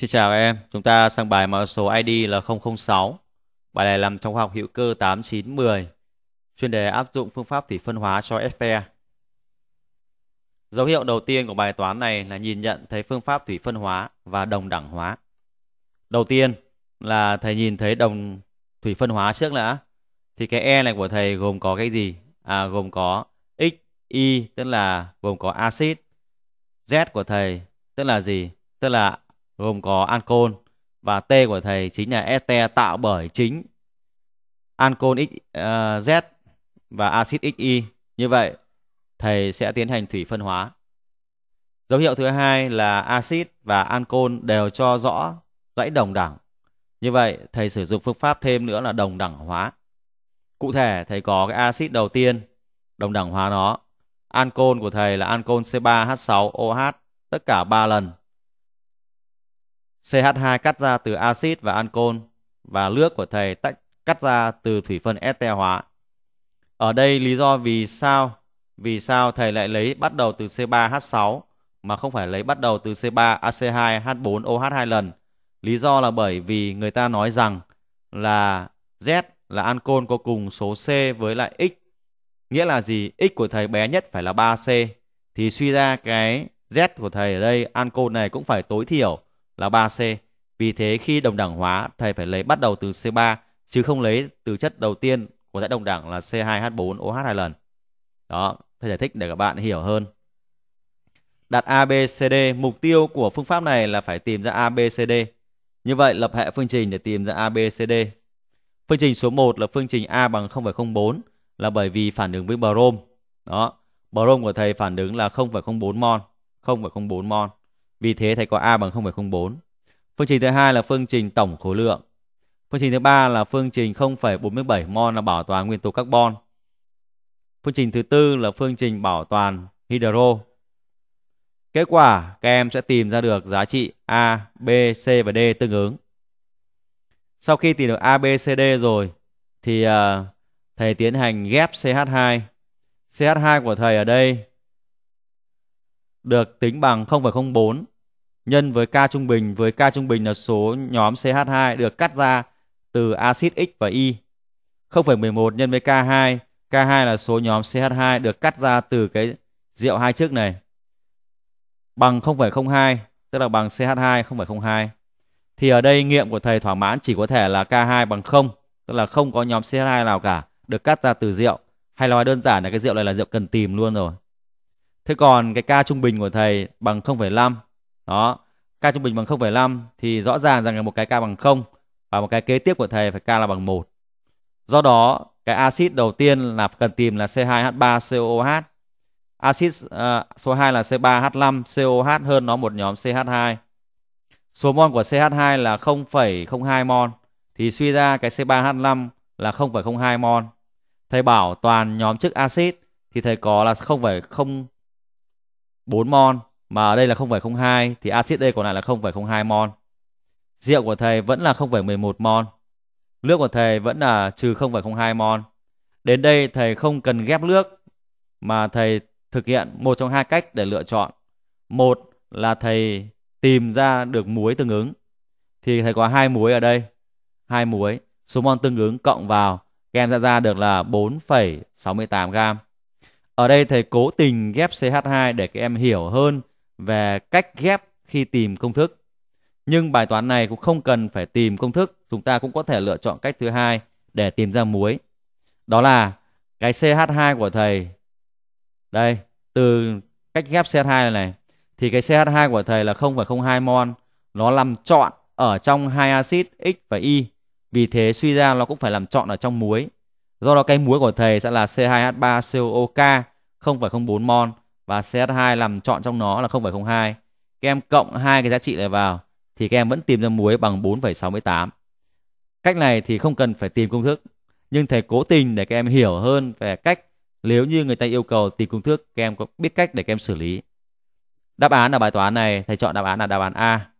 Xin chào em, chúng ta sang bài mã số ID là 006. Bài này làm trong khoa học hữu cơ 8910, chuyên đề áp dụng phương pháp thủy phân hóa cho este. Dấu hiệu đầu tiên của bài toán này là nhìn nhận thấy phương pháp thủy phân hóa và đồng đẳng hóa. Đầu tiên là thầy nhìn thấy đồng thủy phân hóa trước đã. Thì cái E này của thầy gồm có cái gì? À, gồm có X, Y, tức là gồm có axit. Z của thầy, tức là gì? Tức là gồm có ancol và T của thầy chính là este tạo bởi chính ancol XZ ờ, và axit XY. Như vậy, thầy sẽ tiến hành thủy phân hóa. Dấu hiệu thứ hai là axit và ancol đều cho rõ dãy đồng đẳng. Như vậy, thầy sử dụng phương pháp thêm nữa là đồng đẳng hóa. Cụ thể, thầy có cái axit đầu tiên, đồng đẳng hóa nó. Ancol của thầy là ancol C3H6OH tất cả 3 lần. CH2 cắt ra từ axit và ancol và nước của thầy tách cắt ra từ thủy phân este hóa. Ở đây lý do vì sao vì sao thầy lại lấy bắt đầu từ C3H6 mà không phải lấy bắt đầu từ C3AC2H4OH2 lần. Lý do là bởi vì người ta nói rằng là Z là ancol có cùng số C với lại X. Nghĩa là gì? X của thầy bé nhất phải là 3C. Thì suy ra cái Z của thầy ở đây ancol này cũng phải tối thiểu là 3C. Vì thế khi đồng đẳng hóa, thầy phải lấy bắt đầu từ C3 chứ không lấy từ chất đầu tiên của dãy đồng đẳng là C2H4OH hai lần. Đó, thầy giải thích để các bạn hiểu hơn. Đặt ABCD, mục tiêu của phương pháp này là phải tìm ra ABCD. Như vậy lập hệ phương trình để tìm ra ABCD. Phương trình số 1 là phương trình A bằng 0,04 là bởi vì phản ứng với brom. Đó, brom của thầy phản ứng là 0,04 mol, 0,04 mol. Vì thế thầy có A bằng 0,04. Phương trình thứ hai là phương trình tổng khối lượng. Phương trình thứ ba là phương trình 0,47 mol là bảo toàn nguyên tố carbon. Phương trình thứ tư là phương trình bảo toàn hydro. Kết quả các em sẽ tìm ra được giá trị A, B, C và D tương ứng. Sau khi tìm được A, B, C, D rồi thì uh, thầy tiến hành ghép CH2. CH2 của thầy ở đây được tính bằng 0,04 nhân với K trung bình với K trung bình là số nhóm CH2 được cắt ra từ axit X và Y. 0,11 nhân với K2, K2 là số nhóm CH2 được cắt ra từ cái rượu hai trước này bằng 0,02, tức là bằng CH2 0,02. Thì ở đây nghiệm của thầy thỏa mãn chỉ có thể là K2 bằng 0, tức là không có nhóm CH2 nào cả được cắt ra từ rượu. Hay nói đơn giản là cái rượu này là rượu cần tìm luôn rồi. Thế còn cái K trung bình của thầy bằng 0,5 đó k trung bình bằng 0,5 thì rõ ràng rằng là một cái k bằng 0 và một cái kế tiếp của thầy phải k là bằng 1 do đó cái axit đầu tiên là cần tìm là c 2 h 3 COH axit uh, số 2 là C3H5COH hơn nó một nhóm CH2 số mol của CH2 là 0,02 mol thì suy ra cái C3H5 là 0,02 mol thầy bảo toàn nhóm chức axit thì thầy có là 0,04 mol mà ở đây là 0,02 thì axit D còn lại là 0,02 mol. Rượu của thầy vẫn là 0,11 mol. Nước của thầy vẫn là trừ 0,02 mol. Đến đây thầy không cần ghép nước mà thầy thực hiện một trong hai cách để lựa chọn. Một là thầy tìm ra được muối tương ứng. Thì thầy có hai muối ở đây. Hai muối, số mol tương ứng cộng vào kem ra ra được là 4,68 gram. Ở đây thầy cố tình ghép CH2 để các em hiểu hơn về cách ghép khi tìm công thức. Nhưng bài toán này cũng không cần phải tìm công thức, chúng ta cũng có thể lựa chọn cách thứ hai để tìm ra muối. Đó là cái CH2 của thầy. Đây, từ cách ghép CH2 này này thì cái CH2 của thầy là 0,02 mol, nó làm chọn ở trong hai axit X và Y. Vì thế suy ra nó cũng phải làm chọn ở trong muối. Do đó cái muối của thầy sẽ là C2H3COOK 0,04 mol và CH2 làm chọn trong nó là 0,02. Các em cộng hai cái giá trị này vào thì các em vẫn tìm ra muối bằng 4,68. Cách này thì không cần phải tìm công thức, nhưng thầy cố tình để các em hiểu hơn về cách nếu như người ta yêu cầu tìm công thức, các em có biết cách để các em xử lý. Đáp án ở bài toán này, thầy chọn đáp án là đáp án A.